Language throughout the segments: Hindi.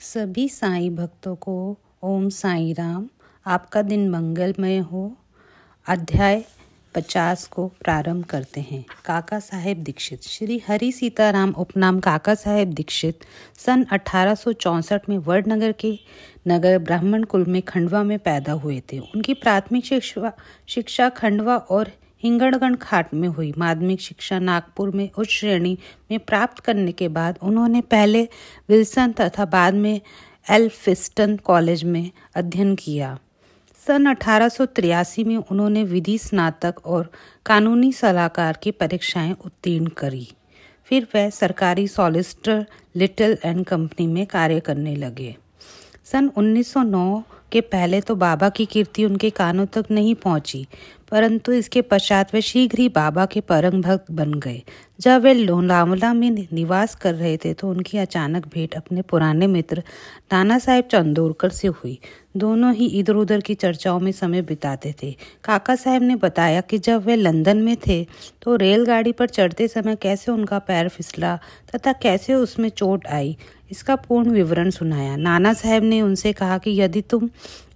सभी साईं भक्तों को ओम साईं राम आपका दिन मंगलमय हो अध्याय पचास को प्रारंभ करते हैं काका साहेब दीक्षित श्री हरि सीताराम उपनाम काका साहेब दीक्षित सन 1864 में वर्डनगर के नगर ब्राह्मण कुल में खंडवा में पैदा हुए थे उनकी प्राथमिक शिक्षा शिक्षा खंडवा और हिंगणगढ़ घाट में हुई माध्यमिक शिक्षा नागपुर में उच्च श्रेणी में प्राप्त करने के बाद उन्होंने पहले विल्सन तथा बाद में एल्फिस्टन कॉलेज में अध्ययन किया सन अठारह में उन्होंने विधि स्नातक और कानूनी सलाहकार की परीक्षाएं उत्तीर्ण करी फिर वह सरकारी सॉलिस्टर लिटिल एंड कंपनी में कार्य करने लगे सन 1909 के पहले तो बाबा की कीर्ति उनके कानों तक नहीं पहुंची परंतु इसके पश्चात वे शीघ्र ही बाबा के परम भक्त बन गए जब वे लोनावला में निवास कर रहे थे तो उनकी अचानक भेंट अपने पुराने मित्र नाना साहेब चंदोरकर से हुई दोनों ही इधर उधर की चर्चाओं में समय बिताते थे काका साहेब ने बताया कि जब वे लंदन में थे तो रेलगाड़ी पर चढ़ते समय कैसे उनका पैर फिसला तथा कैसे उसमें चोट आई इसका पूर्ण विवरण सुनाया नाना साहेब ने उनसे कहा कि यदि तुम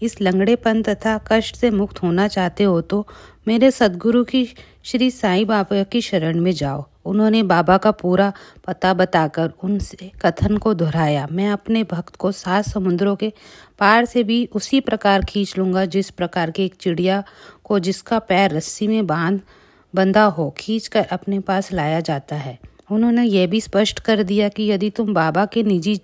इस लंगड़ेपन तथा कष्ट से मुक्त होना चाहते हो तो मेरे सदगुरु की श्री साईं बाबा की शरण में जाओ उन्होंने बाबा का पूरा पता बताकर उनसे कथन को दोहराया मैं अपने भक्त को सात समुद्रों के पार से भी उसी प्रकार खींच लूंगा जिस प्रकार की एक चिड़िया को जिसका पैर रस्सी में बांध बंधा हो खींच कर अपने पास लाया जाता है उन्होंने यह भी स्पष्ट कर दिया कि यदि तुम बाबा के निजी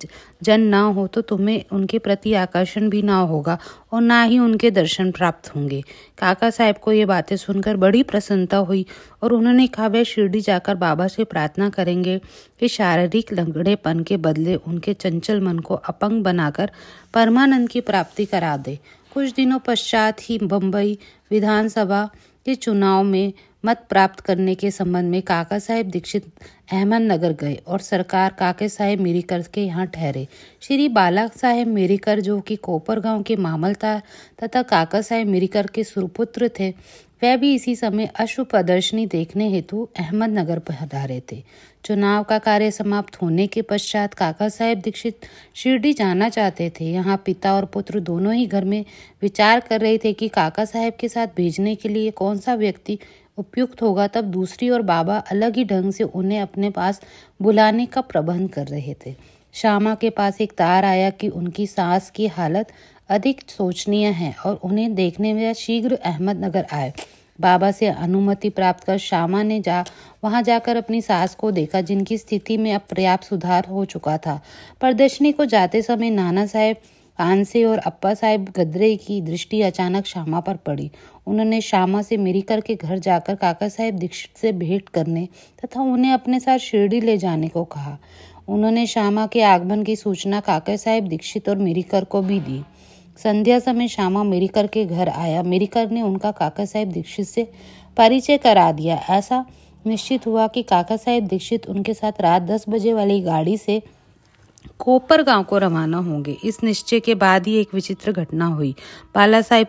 जन ना हो तो तुम्हें उनके प्रति आकर्षण भी ना होगा और ना ही उनके दर्शन प्राप्त होंगे काका साहब को ये बातें सुनकर बड़ी प्रसन्नता हुई और उन्होंने कहा वह शिरडी जाकर बाबा से प्रार्थना करेंगे कि शारीरिक लंगड़ेपन के बदले उनके चंचल मन को अपंग बनाकर परमानंद की प्राप्ति करा दे कुछ दिनों पश्चात ही बम्बई विधानसभा के चुनाव में मत प्राप्त करने के संबंध में काका साहेब दीक्षित अहमदनगर गए और सरकार काके साहेब मेरीकर के यहाँ ठहरे श्री बाला साहेब मेरीकर जो कि कोपर गांव के मामलदार तथा काका साहेब मेरीकर के सुरपुत्र थे वह भी इसी समय अश्व प्रदर्शनी देखने हेतु अहमदनगर पधारे थे चुनाव का कार्य समाप्त होने के पश्चात काका साहेब दीक्षित शिरडी जाना चाहते थे यहाँ पिता और पुत्र दोनों ही घर में विचार कर रहे थे कि काका साहेब के साथ भेजने के लिए कौन सा व्यक्ति उपयुक्त होगा तब दूसरी और बाबा अलग ही ढंग से उन्हें अपने पास बुलाने का प्रबंध कर रहे थे श्यामा के पास एक तार आया कि उनकी सांस की हालत अधिक सोचनीय है और उन्हें देखने में शीघ्र अहमदनगर आए बाबा से अनुमति प्राप्त कर श्यामा ने जा वहां जाकर अपनी सास को देखा जिनकी स्थिति में अब पर्याप्त सुधार हो चुका था प्रदर्शनी को जाते समय नाना साहेब कानसे और अप्पा साहेब गदरे की दृष्टि अचानक श्यामा पर पड़ी उन्होंने श्यामा से मिरी करके घर जाकर काका साहेब दीक्षित से भेंट करने तथा उन्हें अपने साथ शिरडी ले जाने को कहा उन्होंने श्यामा के आगमन की सूचना काका साहेब दीक्षित और मिरीकर को भी दी संध्या समय श्यामा मेरीकर के घर आया मेरीकर ने उनका काका साहेब दीक्षित से परिचय करा दिया ऐसा निश्चित हुआ कि काका साहेब दीक्षित उनके साथ रात दस बजे वाली गाड़ी से कोपर गांव को रवाना होंगे इस निश्चय के बाद ही एक विचित्र घटना हुई बाला साहेब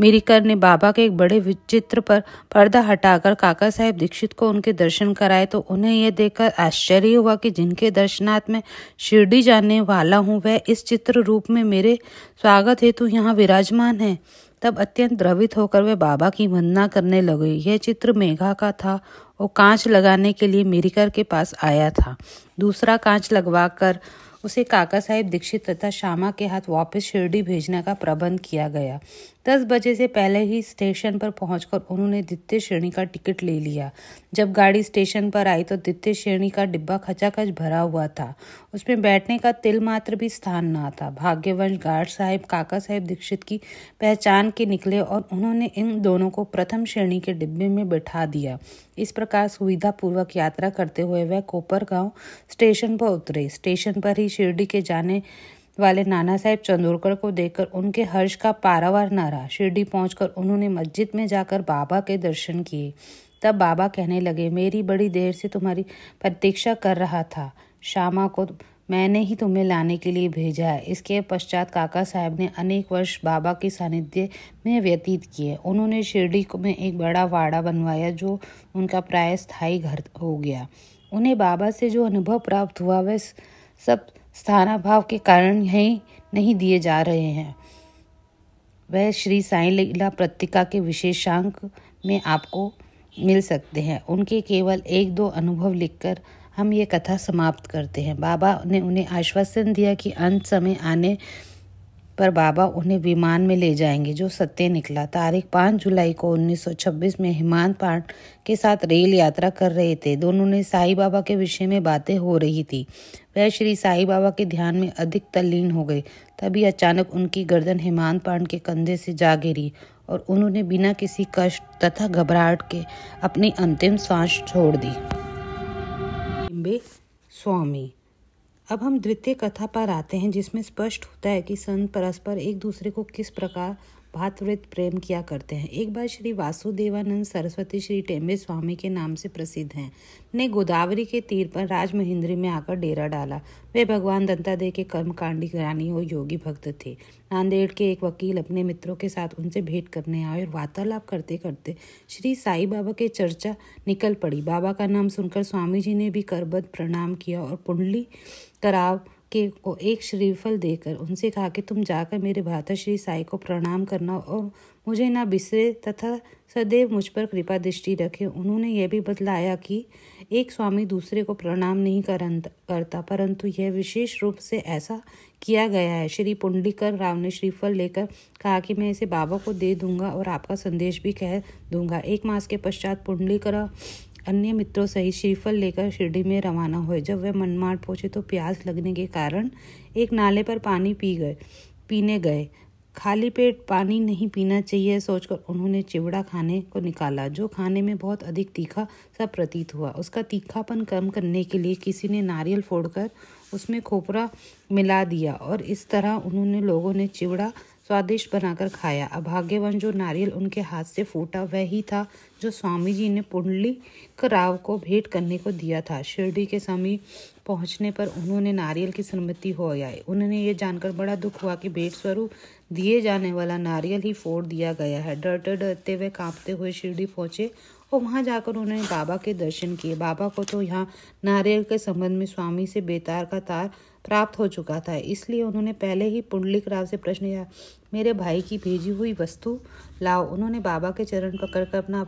मेरीकर ने बाबा के एक बड़े विचित्र पर पर्दा हटाकर काका साहेब दीक्षित को उनके दर्शन कराए तो उन्हें यह देखकर आश्चर्य हुआ कि जिनके दर्शनार्थ में शिरडी जाने वाला हूँ वह इस चित्र रूप में मेरे स्वागत हेतु यहाँ विराजमान है तब अत्यंत द्रवित होकर वे बाबा की वंदना करने लगे यह चित्र मेघा का था और कांच लगाने के लिए मेरिकर के पास आया था दूसरा कांच लगवाकर उसे काका साहेब दीक्षित तथा श्यामा के हाथ वापस शिरडी भेजने का प्रबंध किया गया दस बजे से पहले ही स्टेशन पर पहुंचकर उन्होंने द्वितीय श्रेणी का टिकट ले लिया जब गाड़ी स्टेशन पर आई तो द्वितीय श्रेणी का डिब्बा खचाखच भरा हुआ था उसमें बैठने का तिल मात्र भी स्थान ना था भाग्यवंश गार्ड साहेब काका साहेब दीक्षित की पहचान के निकले और उन्होंने इन दोनों को प्रथम श्रेणी के डिब्बे में बैठा दिया इस प्रकार सुविधापूर्वक यात्रा करते हुए वह कोपर गांव स्टेशन पर उतरे स्टेशन पर ही शिरडी के जाने वाले नाना साहेब चंदोलकर को देखकर उनके हर्ष का पारावार न रहा शिरडी पहुंचकर उन्होंने मस्जिद में जाकर बाबा के दर्शन किए तब बाबा कहने लगे मेरी बड़ी देर से तुम्हारी प्रतीक्षा कर रहा था श्यामा को मैंने ही तुम्हें लाने के लिए भेजा है इसके पश्चात काका साहब ने अनेक वर्ष बाबा के सानिध्य में व्यतीत किए उन्होंने शिरडी में एक बड़ा वाड़ा बनवाया जो उनका प्राय स्थायी घर हो गया उन्हें बाबा से जो अनुभव प्राप्त हुआ वह सब स्थानाभाव के कारण ही नहीं दिए जा रहे हैं वह श्री साई लीला पत्रिका के विशेषांक में आपको मिल सकते हैं उनके केवल एक दो अनुभव लिखकर हम ये कथा समाप्त करते हैं बाबा ने उन्हें आश्वासन दिया कि अंत समय आने पर बाबा उन्हें विमान में ले जाएंगे जो सत्य निकला तारीख पाँच जुलाई को 1926 में हिमांत पांड के साथ रेल यात्रा कर रहे थे दोनों ने साईं बाबा के विषय में बातें हो रही थी वह श्री साईं बाबा के ध्यान में अधिक तल्लीन हो गए तभी अचानक उनकी गर्दन हिमांत पांड के कंधे से जा गिरी और उन्होंने बिना किसी कष्ट तथा घबराहट के अपनी अंतिम सांस छोड़ दी स्वामी अब हम द्वितीय कथा पर आते हैं जिसमें स्पष्ट होता है कि संत परस्पर एक दूसरे को किस प्रकार भातवृत प्रेम किया करते हैं एक बार श्री वासुदेवानंद सरस्वती श्री टेम्बे स्वामी के नाम से प्रसिद्ध हैं ने गोदावरी के तीर पर राजमहिंद्री में आकर डेरा डाला वे भगवान दंतादेव के कर्मकांडी ज्ञानी और योगी भक्त थे नांदेड़ के एक वकील अपने मित्रों के साथ उनसे भेंट करने आए और वार्तालाप करते करते श्री साई बाबा के चर्चा निकल पड़ी बाबा का नाम सुनकर स्वामी जी ने भी करबद्ध प्रणाम किया और पुंडली कराव के को एक श्रीफल देकर उनसे कहा कि तुम जाकर मेरे भाता श्री साई को प्रणाम करना और मुझे ना बिसरे तथा सदैव मुझ पर कृपा दृष्टि रखे उन्होंने यह भी बतलाया कि एक स्वामी दूसरे को प्रणाम नहीं करता परंतु यह विशेष रूप से ऐसा किया गया है श्री पुंडलीकर राव ने श्रीफल लेकर कहा कि मैं इसे बाबा को दे दूंगा और आपका संदेश भी कह दूंगा एक मास के पश्चात पुंडलीकर अन्य मित्रों सहित श्रीफल लेकर शिरडी में रवाना हुए जब वह मनमाड़ पहुंचे तो प्यास लगने के कारण एक नाले पर पानी पी गए पीने गए खाली पेट पानी नहीं पीना चाहिए सोचकर उन्होंने चिवड़ा खाने को निकाला जो खाने में बहुत अधिक तीखा सा प्रतीत हुआ उसका तीखापन कम करने के लिए किसी ने नारियल फोड़कर उसमें खोपरा मिला दिया और इस तरह उन्होंने लोगों ने चिवड़ा स्वादिष्ट बनाकर खाया अभाग्यवन जो नारियल उनके हाथ से फूटा वह ही था जो स्वामी जी ने पुंडली कराव को भेंट करने को दिया था शिरडी के समीप पहुंचने पर उन्होंने नारियल की सम्मति हो आई उन्होंने ये जानकर बड़ा दुख हुआ कि भेंट स्वरूप दिए जाने वाला नारियल ही फोड़ दिया गया है डरते डरते वे कांपते हुए शिरडी पहुंचे और वहां जाकर उन्होंने बाबा के दर्शन किए बाबा को तो यहाँ नारियल के संबंध में स्वामी से बेतार का तार प्राप्त हो चुका था इसलिए उन्होंने पहले ही पुंडलिक राव से प्रश्न मेरे भाई की भेजी हुई वस्तु लाओ उन्होंने बाबा के चरण पकड़कर अपना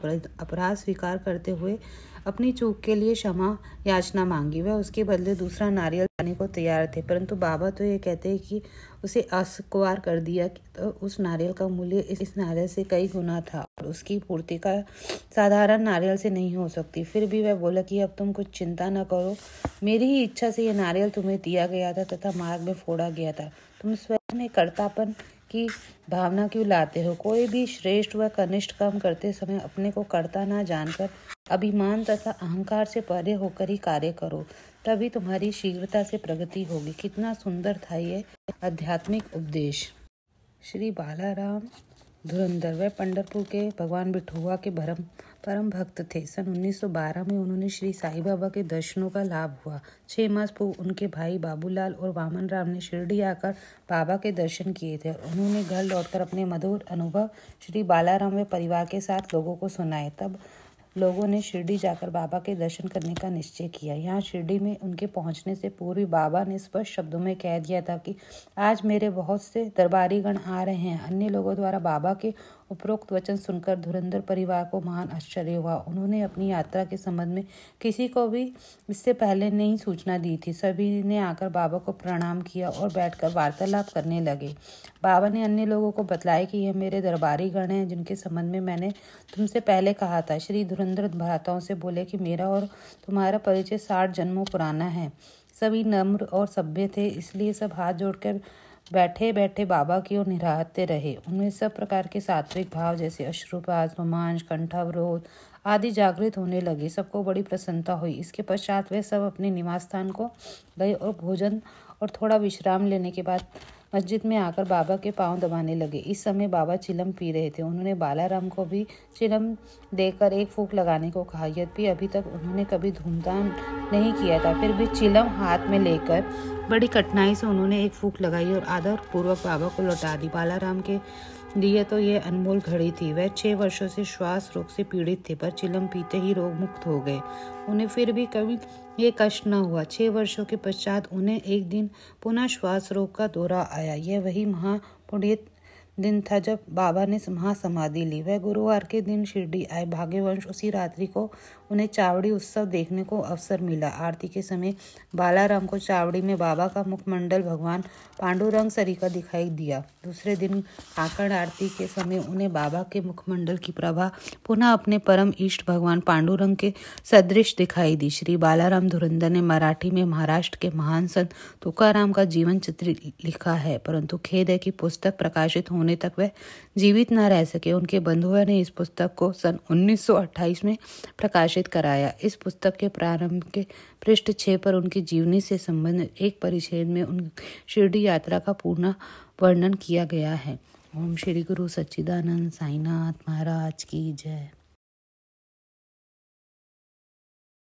अपराध स्वीकार करते हुए अपनी चूक के लिए क्षमा याचना मांगी वह उसके बदले दूसरा नारियल लाने को तैयार थे परंतु बाबा तो ये कहते हैं कि उसे अस्कवार कर दिया तो उस नारियल का मूल्य इस नारियल से कई गुना था और उसकी पूर्ति का साधारण नारियल से नहीं हो सकती फिर भी वह बोला कि अब तुम कुछ चिंता न करो मेरी ही इच्छा से यह नारियल तुम्हें दिया गया था तथा मार्ग में फोड़ा गया था तुम स्वयं में कर्तापन की भावना क्यों लाते हो कोई भी श्रेष्ठ व कनिष्ठ काम करते समय अपने को कर्ता ना जानकर अभिमान तथा अहंकार से परे होकर ही कार्य करो तभी तुम्हारी शीघ्रता से प्रगति होगी कितना सुंदर था ये आध्यात्मिक उपदेश श्री बालाराम धुरंधर व पंडरपुर के भगवान बिठुआ के भरम परम भक्त थे सन 1912 में उन्होंने श्री साई बाबा के दर्शनों का लाभ हुआ छह मास पूर्व उनके भाई बाबूलाल और वामन राम ने शिरडी आकर बाबा के दर्शन किए थे उन्होंने घर लौटकर अपने मधुर अनुभव श्री बालाराम व परिवार के साथ लोगों को सुनाए तब लोगों ने शिरडी जाकर बाबा के दर्शन करने का निश्चय किया यहाँ शिरडी में उनके पहुँचने से पूर्व बाबा ने स्पष्ट शब्दों में कह दिया था कि आज मेरे बहुत से दरबारीगण आ रहे हैं अन्य लोगों द्वारा बाबा के उपरोक्त वचन सुनकर धुरंधर परिवार को महान आश्चर्य हुआ उन्होंने अपनी यात्रा के संबंध में किसी को भी इससे पहले नहीं सूचना दी थी सभी ने आकर बाबा को प्रणाम किया और बैठकर वार्तालाप करने लगे बाबा ने अन्य लोगों को बतलाया कि यह मेरे दरबारी गण हैं जिनके संबंध में मैंने तुमसे पहले कहा था श्री धुरंधर भ्राताओं से बोले कि मेरा और तुम्हारा परिचय साठ जन्मों पुराना है सभी नम्र और सभ्य थे इसलिए सब हाथ जोड़कर बैठे बैठे बाबा की ओर निराहते रहे उनमें सब प्रकार के सात्विक भाव जैसे अश्रुपात रोमांच कंठावरोध आदि जागृत होने लगे सबको बड़ी प्रसन्नता हुई इसके पश्चात वे सब अपने निवास स्थान को गए और भोजन और थोड़ा विश्राम लेने के बाद मस्जिद में आकर बाबा के पाँव दबाने लगे इस समय बाबा चिलम पी रहे थे उन्होंने बालाराम को भी चिलम देकर एक फूक लगाने को कहा यद्यपि अभी तक उन्होंने कभी धूमधाम नहीं किया था फिर भी चिलम हाथ में लेकर बड़ी कठिनाई से उन्होंने एक फूक लगाई और आदर पूर्वक बाबा को लौटा दी बालाराम के दिया तो ये अनमोल घड़ी थी वह छह वर्षों से श्वास रोग से पीड़ित थे पर चिलम पीते ही रोग मुक्त हो गए उन्हें फिर भी कभी ये कष्ट न हुआ छह वर्षों के पश्चात उन्हें एक दिन पुनः श्वास रोग का दौरा आया यह वही महापुण्डित दिन था जब बाबा ने महासमाधि ली वह गुरुवार के दिन शिरडी आए भाग्यवंश उसी रात्रि को उन्हें चावड़ी उत्सव देखने को अवसर मिला आरती के समय बालाराम को चावड़ी में बाबा का मुखमंडल भगवान पांडुरंग सरिका दिखाई दिया दूसरे दिन काकड़ आरती के समय उन्हें बाबा के मुखमंडल की प्रभा पुनः अपने परम इष्ट भगवान पांडुरंग के सदृश दिखाई दी श्री बालाराम धुरंधर ने मराठी में महाराष्ट्र के महान संत तुकाराम का जीवन चित्र लिखा है परंतु खेद है कि पुस्तक प्रकाशित होने तक वह जीवित न रह सके उनके बंधुओं ने इस पुस्तक को सन 1928 में प्रकाशित प्रकाशित कराया इस पुस्तक के प्रारंभ के पृष्ठ छः पर उनकी जीवनी से संबंधित एक परिच्छेद में उन शिरडी यात्रा का पूर्ण वर्णन किया गया है ओम श्री गुरु सच्चिदानंद साईनाथ महाराज की जय